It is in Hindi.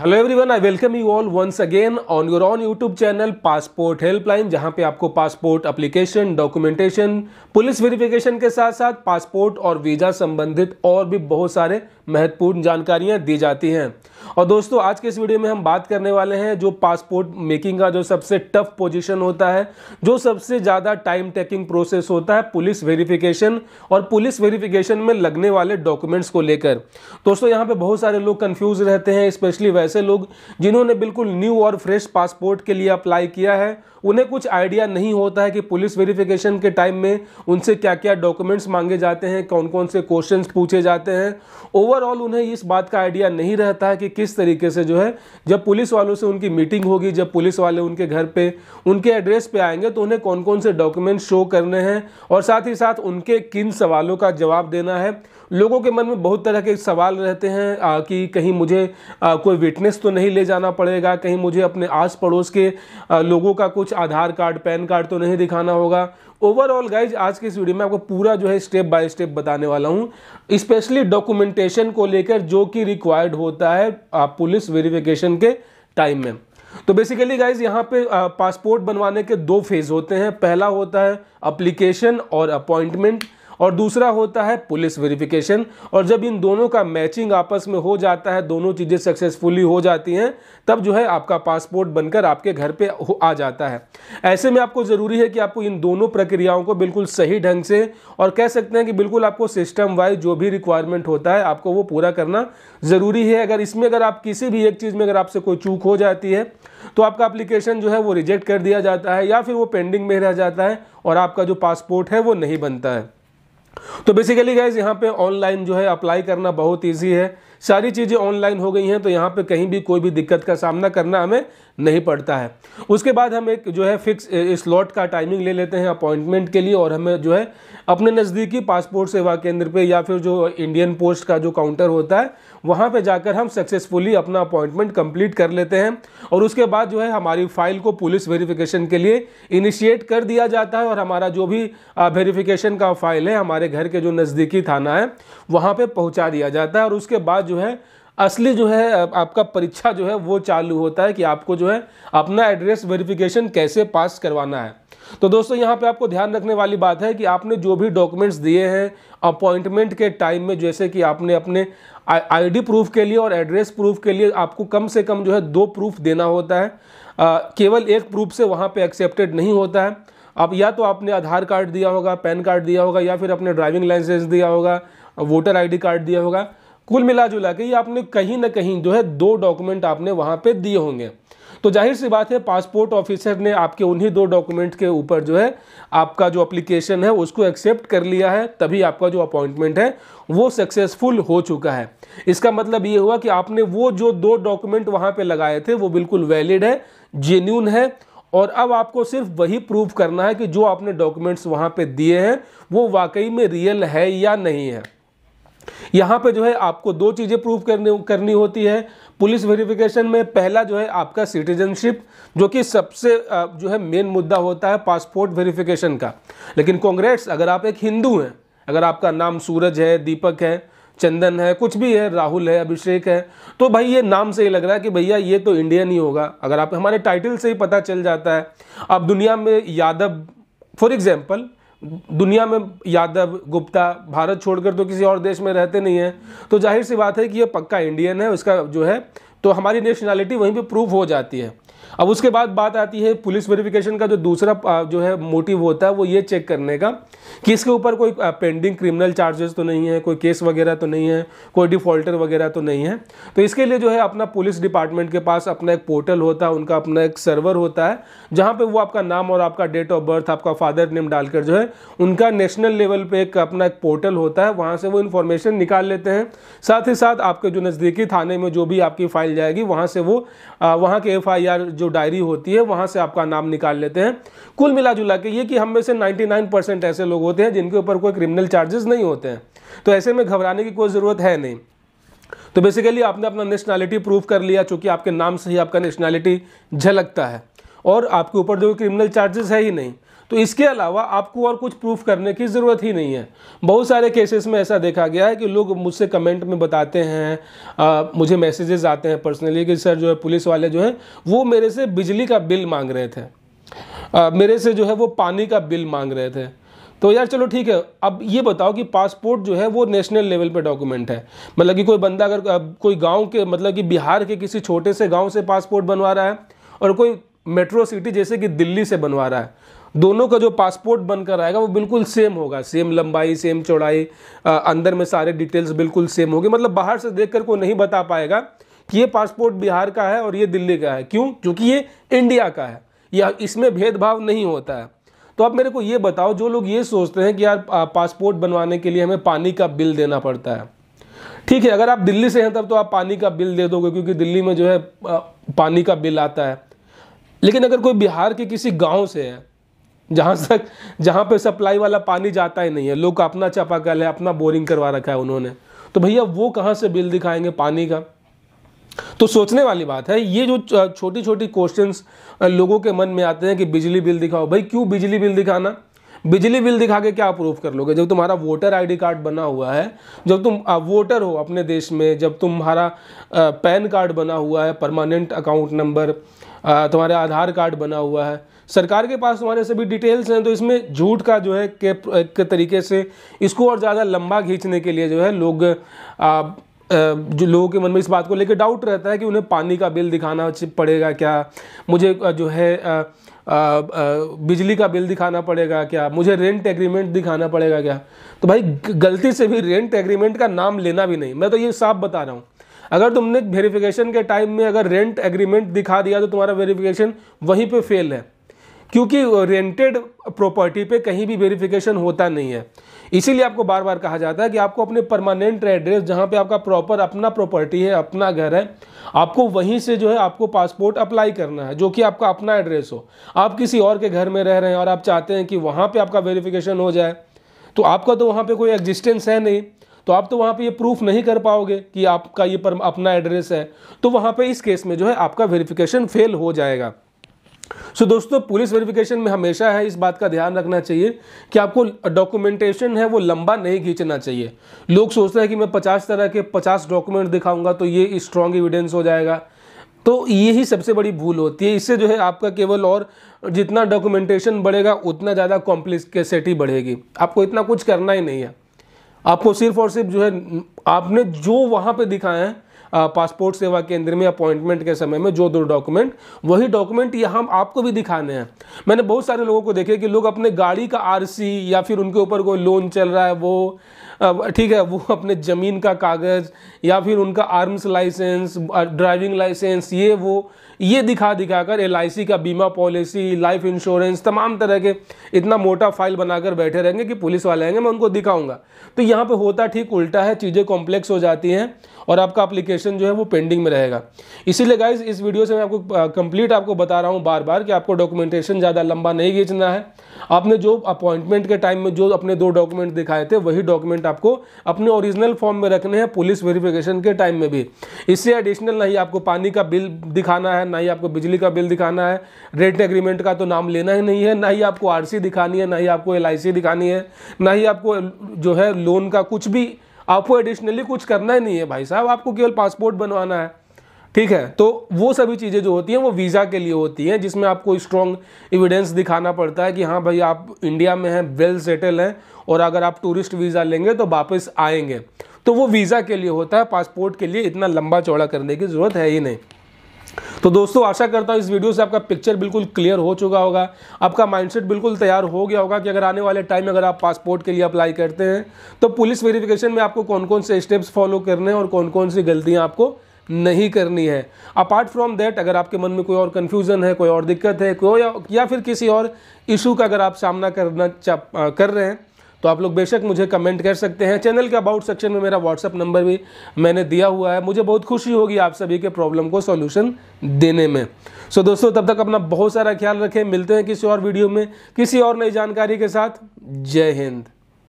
hello everyone I welcome you all once again on your on YouTube channel passport helpline जहां पे आपको passport application documentation police verification के साथ साथ पासपोर्ट और वीज़ा संबंधित और भी बहुत सारे महत्वपूर्ण जानकारियां दी जाती हैं और दोस्तों आज के इस वीडियो में हम बात करने वाले हैं जो पासपोर्ट मेकिंग का जो सबसे टफ पोजीशन होता है जो सबसे ज़्यादा टाइम टेकिंग प्रोसेस होता है पुलिस वेरिफिकेशन और पुलिस वेरिफिकेशन में लगने वाले डॉक्यूमेंट्स को लेकर दोस्तों यहाँ पे बहुत सारे लोग कंफ्यूज रहते हैं स्पेशली वैसे लोग जिन्होंने बिल्कुल न्यू और फ्रेश पासपोर्ट के लिए अप्लाई किया है उन्हें कुछ आइडिया नहीं होता है कि पुलिस वेरिफिकेशन के टाइम में उनसे क्या क्या डॉक्यूमेंट्स मांगे जाते हैं कौन कौन से क्वेश्चन पूछे जाते हैं ओवरऑल उन्हें इस बात का आइडिया नहीं रहता है कि किस तरीके से जो है जब पुलिस वालों से उनकी मीटिंग होगी जब पुलिस वाले उनके घर पे उनके एड्रेस पे आएंगे तो उन्हें कौन कौन से डॉक्यूमेंट शो करने हैं और साथ ही साथ उनके किन सवालों का जवाब देना है लोगों के मन में बहुत तरह के सवाल रहते हैं आ, कि कहीं मुझे आ, कोई विटनेस तो नहीं ले जाना पड़ेगा कहीं मुझे अपने आस पड़ोस के आ, लोगों का कुछ कुछ आधार कार्ड पैन कार्ड तो नहीं दिखाना होगा ओवरऑल गाइज आज के इस वीडियो में आपको पूरा जो है स्टेप बाय स्टेप बताने वाला हूँ स्पेशली डॉक्यूमेंटेशन को लेकर जो कि रिक्वायर्ड होता है पुलिस वेरिफिकेशन के टाइम में तो बेसिकली गाइज यहाँ पे पासपोर्ट बनवाने के दो फेज होते हैं पहला होता है अप्लीकेशन और अपॉइंटमेंट और दूसरा होता है पुलिस वेरिफिकेशन और जब इन दोनों का मैचिंग आपस में हो जाता है दोनों चीज़ें सक्सेसफुली हो जाती हैं तब जो है आपका पासपोर्ट बनकर आपके घर पे आ जाता है ऐसे में आपको ज़रूरी है कि आपको इन दोनों प्रक्रियाओं को बिल्कुल सही ढंग से और कह सकते हैं कि बिल्कुल आपको सिस्टम वाइज जो भी रिक्वायरमेंट होता है आपको वो पूरा करना ज़रूरी है अगर इसमें अगर आप किसी भी एक चीज़ में अगर आपसे कोई चूक हो जाती है तो आपका अप्लीकेशन जो है वो रिजेक्ट कर दिया जाता है या फिर वो पेंडिंग में रह जाता है और आपका जो पासपोर्ट है वो नहीं बनता है तो बेसिकली गाइज यहाँ पे ऑनलाइन जो है अप्लाई करना बहुत ईजी है सारी चीज़ें ऑनलाइन हो गई हैं तो यहाँ पे कहीं भी कोई भी दिक्कत का सामना करना हमें नहीं पड़ता है उसके बाद हम एक जो है फिक्स स्लॉट का टाइमिंग ले लेते हैं अपॉइंटमेंट के लिए और हमें जो है अपने नज़दीकी पासपोर्ट सेवा केंद्र पे या फिर जो इंडियन पोस्ट का जो काउंटर होता है वहाँ पे जाकर हम सक्सेसफुली अपना अपॉइंटमेंट कंप्लीट कर लेते हैं और उसके बाद जो है हमारी फाइल को पुलिस वेरिफिकेशन के लिए इनिशिएट कर दिया जाता है और हमारा जो भी वेरिफिकेशन का फाइल है हमारे घर के जो नज़दीकी थाना है वहाँ पर पहुँचा दिया जाता है और उसके बाद जो है असली जो है आपका परीक्षा जो है वो चालू होता है कि आपको जो है अपना एड्रेस वेरिफिकेशन कैसे पास करवाना है तो दोस्तों यहाँ पे आपको ध्यान रखने वाली बात है कि आपने जो भी डॉक्यूमेंट्स दिए हैं अपॉइंटमेंट के टाइम में जैसे कि आपने अपने आईडी प्रूफ के लिए और एड्रेस प्रूफ के लिए आपको कम से कम जो है दो प्रूफ देना होता है आ, केवल एक प्रूफ से वहाँ पर एक्सेप्टेड नहीं होता है अब या तो आपने आधार कार्ड दिया होगा पैन कार्ड दिया होगा या फिर अपने ड्राइविंग लाइसेंस दिया होगा वोटर आई कार्ड दिया होगा कुल मिला जुला के ये आपने कहीं ना कहीं जो है दो डॉक्यूमेंट आपने वहाँ पे दिए होंगे तो जाहिर सी बात है पासपोर्ट ऑफिसर ने आपके उन्हीं दो डॉक्यूमेंट के ऊपर जो है आपका जो अप्लीकेशन है उसको एक्सेप्ट कर लिया है तभी आपका जो अपॉइंटमेंट है वो सक्सेसफुल हो चुका है इसका मतलब ये हुआ कि आपने वो जो दो डॉक्यूमेंट वहाँ पे लगाए थे वो बिल्कुल वैलिड है जेन्यून है और अब आपको सिर्फ वही प्रूव करना है कि जो आपने डॉक्यूमेंट्स वहाँ पे दिए हैं वो वाकई में रियल है या नहीं है यहाँ पे जो है आपको दो चीज़ें प्रूव करने करनी होती है पुलिस वेरिफिकेशन में पहला जो है आपका सिटीजनशिप जो कि सबसे जो है मेन मुद्दा होता है पासपोर्ट वेरिफिकेशन का लेकिन कांग्रेस अगर आप एक हिंदू हैं अगर आपका नाम सूरज है दीपक है चंदन है कुछ भी है राहुल है अभिषेक है तो भाई ये नाम से ही लग रहा है कि भैया ये तो इंडियन ही होगा अगर आप हमारे टाइटल से ही पता चल जाता है आप दुनिया में यादव फॉर एग्जाम्पल दुनिया में यादव गुप्ता भारत छोड़कर तो किसी और देश में रहते नहीं हैं तो जाहिर सी बात है कि ये पक्का इंडियन है उसका जो है तो हमारी नेशनैलिटी वहीं पे प्रूव हो जाती है अब उसके बाद बात आती है पुलिस वेरिफिकेशन का जो दूसरा जो है मोटिव होता है वो ये चेक करने का कि इसके ऊपर कोई पेंडिंग क्रिमिनल चार्जेस तो नहीं है कोई केस वगैरह तो नहीं है कोई डिफॉल्टर वगैरह तो नहीं है तो इसके लिए जो है अपना पुलिस डिपार्टमेंट के पास अपना एक पोर्टल होता है उनका अपना एक सर्वर होता है जहाँ पर वो आपका नाम और आपका डेट ऑफ बर्थ आपका फादर नेम डालकर जो है उनका नेशनल लेवल पर एक अपना एक पोर्टल होता है वहाँ से वो इन्फॉर्मेशन निकाल लेते हैं साथ ही साथ आपके जो नज़दीकी थाने में जो भी आपकी फाइल जाएगी वहाँ से वो वहाँ के एफ जो डायरी होती है वहाँ से आपका नाम निकाल लेते हैं कुल मिला जुला के ये कि हम में से 99 ऐसे लोग होते हैं जिनके ऊपर कोई क्रिमिनल चार्जेस नहीं होते हैं तो ऐसे में घबराने की कोई ज़रूरत है नहीं तो बेसिकली आपने अपना नेशनैलिटी प्रूव कर लिया चूँकि आपके नाम से ही आपका नेशनैलिटी झलकता है और आपके ऊपर जो क्रिमिनल चार्जेस है ही नहीं तो इसके अलावा आपको और कुछ प्रूफ करने की ज़रूरत ही नहीं है बहुत सारे केसेस में ऐसा देखा गया है कि लोग मुझसे कमेंट में बताते हैं आ, मुझे मैसेजेस आते हैं पर्सनली कि सर जो है पुलिस वाले जो हैं वो मेरे से बिजली का बिल मांग रहे थे आ, मेरे से जो है वो पानी का बिल मांग रहे थे तो यार चलो ठीक है अब ये बताओ कि पासपोर्ट जो है वो नेशनल लेवल पे डॉक्यूमेंट है मतलब कि कोई बंदा अगर कोई गांव के मतलब कि बिहार के किसी छोटे से गांव से पासपोर्ट बनवा रहा है और कोई मेट्रो सिटी जैसे कि दिल्ली से बनवा रहा है दोनों का जो पासपोर्ट बनकर आएगा वो बिल्कुल सेम होगा सेम लंबाई सेम चौड़ाई अंदर में सारे डिटेल्स बिल्कुल सेम होगी मतलब बाहर से देख कर नहीं बता पाएगा कि ये पासपोर्ट बिहार का है और ये दिल्ली का है क्यों क्योंकि ये इंडिया का है या इसमें भेदभाव नहीं होता है तो आप मेरे को ये बताओ जो लोग ये सोचते हैं कि यार पासपोर्ट बनवाने के लिए हमें पानी का बिल देना पड़ता है ठीक है अगर आप दिल्ली से हैं तब तो आप पानी का बिल दे दोगे क्योंकि दिल्ली में जो है पानी का बिल आता है लेकिन अगर कोई बिहार के किसी गांव से है जहां तक जहां पे सप्लाई वाला पानी जाता ही नहीं है लोग अपना चापाकल है अपना बोरिंग करवा रखा है उन्होंने तो भैया वो कहां से बिल दिखाएंगे पानी का तो सोचने वाली बात है ये जो छोटी छोटी क्वेश्चंस लोगों के मन में आते हैं कि बिजली बिल दिखाओ भाई क्यों बिजली बिल दिखाना बिजली बिल दिखा के क्या प्रूफ कर लोगे जब तुम्हारा वोटर आईडी कार्ड बना हुआ है जब तुम वोटर हो अपने देश में जब तुम्हारा पैन कार्ड बना हुआ है परमानेंट अकाउंट नंबर तुम्हारे आधार कार्ड बना हुआ है सरकार के पास तुम्हारे सभी डिटेल्स हैं तो इसमें झूठ का जो है के, के तरीके से इसको और ज़्यादा लंबा खींचने के लिए जो है लोग आ, जो लोगों के मन में इस बात को लेकर डाउट रहता है कि उन्हें पानी का बिल दिखाना पड़ेगा क्या मुझे जो है आ, आ, आ, बिजली का बिल दिखाना पड़ेगा क्या मुझे रेंट एग्रीमेंट दिखाना पड़ेगा क्या तो भाई गलती से भी रेंट एग्रीमेंट का नाम लेना भी नहीं मैं तो ये साफ बता रहा हूँ अगर तुमने वेरिफिकेशन के टाइम में अगर रेंट एग्रीमेंट दिखा दिया तो तुम्हारा वेरिफिकेशन वहीं पे फेल है क्योंकि रेंटेड प्रॉपर्टी पे कहीं भी वेरिफिकेशन होता नहीं है इसीलिए आपको बार बार कहा जाता है कि आपको अपने परमानेंट एड्रेस जहाँ पे आपका प्रॉपर अपना प्रॉपर्टी है अपना घर है आपको वहीं से जो है आपको पासपोर्ट अप्लाई करना है जो कि आपका अपना एड्रेस हो आप किसी और के घर में रह रहे हैं और आप चाहते हैं कि वहाँ पर आपका वेरीफिकेशन हो जाए तो आपका तो वहाँ पर कोई एग्जिस्टेंस है नहीं तो आप तो वहां पे ये प्रूफ नहीं कर पाओगे कि आपका ये पर अपना एड्रेस है तो वहां पे इस केस में जो है आपका वेरिफिकेशन फेल हो जाएगा सो so, दोस्तों पुलिस वेरिफिकेशन में हमेशा है इस बात का ध्यान रखना चाहिए कि आपको डॉक्यूमेंटेशन है वो लंबा नहीं खींचना चाहिए लोग सोचते हैं कि मैं पचास तरह के पचास डॉक्यूमेंट दिखाऊंगा तो ये स्ट्रॉन्ग एविडेंस हो जाएगा तो ये ही सबसे बड़ी भूल होती है इससे जो है आपका केवल और जितना डॉक्यूमेंटेशन बढ़ेगा उतना ज़्यादा कॉम्प्लिकेसिटी बढ़ेगी आपको इतना कुछ करना ही नहीं है आपको सिर्फ और सिर्फ जो है आपने जो वहां पे दिखाए हैं पासपोर्ट सेवा केंद्र में अपॉइंटमेंट के समय में जो दो डॉक्यूमेंट वही डॉक्यूमेंट यहाँ आपको भी दिखाने हैं मैंने बहुत सारे लोगों को देखे कि लोग अपने गाड़ी का आरसी या फिर उनके ऊपर कोई लोन चल रहा है वो ठीक है वो अपने ज़मीन का कागज़ या फिर उनका आर्म्स लाइसेंस ड्राइविंग लाइसेंस ये वो ये दिखा दिखा कर एल का बीमा पॉलिसी लाइफ इंश्योरेंस तमाम तरह के इतना मोटा फाइल बनाकर बैठे रहेंगे कि पुलिस वाले आएंगे मैं उनको दिखाऊंगा तो यहाँ पे होता ठीक उल्टा है चीज़ें कॉम्प्लेक्स हो जाती हैं और आपका अप्लीकेशन जो है वो पेंडिंग में रहेगा इसीलिए गाइज इस वीडियो से मैं आपको कंप्लीट आपको बता रहा हूँ बार बार कि आपको डॉक्यूमेंटेशन ज़्यादा लंबा नहीं खींचना है आपने जो अपॉइंटमेंट के टाइम में जो अपने दो डॉक्यूमेंट दिखाए थे वही डॉक्यूमेंट आपको अपने ओरिजिनल फॉर्म में रखने हैं पुलिस वेरिफिकेशन के टाइम में भी इससे एडिशनल नहीं आपको पानी का बिल दिखाना है है ना ही आपको बिजली का बिल दिखाना है रेंट एग्रीमेंट का तो नाम लेना ही नहीं है ना ही आपको आर दिखानी है ना ही आपको एल दिखानी है ना ही आपको जो है लोन का कुछ भी आपको एडिशनली कुछ करना ही नहीं है भाई साहब आपको केवल पासपोर्ट बनवाना है ठीक है तो वो सभी चीज़ें जो होती हैं वो वीज़ा के लिए होती हैं जिसमें आपको स्ट्रॉन्ग एविडेंस दिखाना पड़ता है कि हाँ भाई आप इंडिया में हैं वेल सेटल हैं और अगर आप टूरिस्ट वीज़ा लेंगे तो वापस आएंगे तो वो वीज़ा के लिए होता है पासपोर्ट के लिए इतना लंबा चौड़ा करने की ज़रूरत है ही नहीं तो दोस्तों आशा करता हूँ इस वीडियो से आपका पिक्चर बिल्कुल क्लियर हो चुका होगा आपका माइंडसेट बिल्कुल तैयार हो गया होगा कि अगर आने वाले टाइम में अगर आप पासपोर्ट के लिए अप्लाई करते हैं तो पुलिस वेरिफिकेशन में आपको कौन कौन से स्टेप्स फॉलो करने हैं और कौन कौन सी गलतियाँ आपको नहीं करनी है अपार्ट फ्रॉम दैट अगर आपके मन में कोई और कन्फ्यूज़न है कोई और दिक्कत है कोई या, या फिर किसी और इशू का अगर आप सामना करना कर रहे हैं तो आप लोग बेशक मुझे कमेंट कर सकते हैं चैनल के अबाउट सेक्शन में मेरा व्हाट्सअप नंबर भी मैंने दिया हुआ है मुझे बहुत खुशी होगी आप सभी के प्रॉब्लम को सॉल्यूशन देने में सो so, दोस्तों तब तक अपना बहुत सारा ख्याल रखें मिलते हैं किसी और वीडियो में किसी और नई जानकारी के साथ जय हिंद